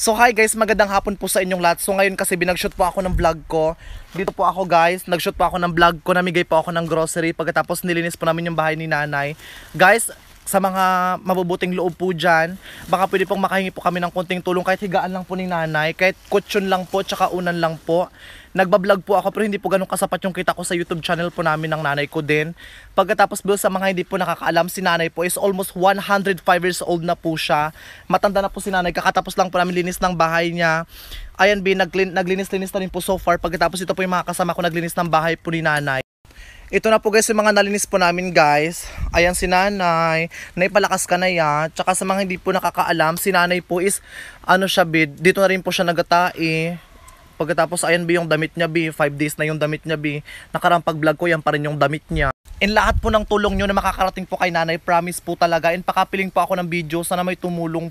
So hi guys, magandang hapon po sa inyong lahat. So ngayon kasi binagshoot po ako ng vlog ko. Dito po ako guys, nagshoot po ako ng vlog ko, namigay po ako ng grocery. Pagkatapos nilinis po namin yung bahay ni nanay. Guys, sa mga mabubuting loob po dyan. Baka pwede pong makahingi po kami ng konting tulong kahit higaan lang po ni nanay, kahit kutsyon lang po, tsaka unan lang po. Nagbablog po ako pero hindi po ganun kasapat yung kita ko sa YouTube channel po namin ng nanay ko din. Pagkatapos po sa mga hindi po nakakaalam, si nanay po is almost 105 years old na po siya. Matanda na po si nanay, kakatapos lang po namin linis ng bahay niya. Ayan B, naglin naglinis-linis na rin po so far. Pagkatapos ito po yung mga kasama ko naglinis ng bahay po ni nanay. Ito na po guys yung mga nalinis po namin guys. Ayan si nanay. Naipalakas ka na yan. Tsaka sa mga hindi po nakakaalam, si nanay po is ano siya bid. Dito na rin po siya nagatae. Pagkatapos ayan bi yung damit niya bi. 5 days na yung damit niya bi. Nakarang pag vlog ko yan pa rin yung damit niya. In lahat po ng tulong nyo na makakarating po kay nanay. Promise po talaga. In pakapiling po ako ng video. Sana may tumulong